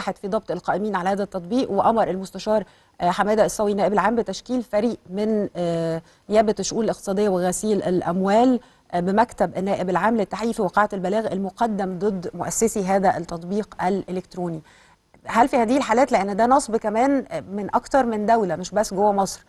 نجحت في ضبط القائمين على هذا التطبيق وامر المستشار آه، حماده الصاوي نائب العام بتشكيل فريق من آه، نيابه الشؤون الاقتصاديه وغسيل الاموال آه، بمكتب النائب العام للتحقيق في وقعه البلاغ المقدم ضد مؤسسي هذا التطبيق الالكتروني. هل في هذه الحالات لان ده نصب كمان من اكثر من دوله مش بس جوه مصر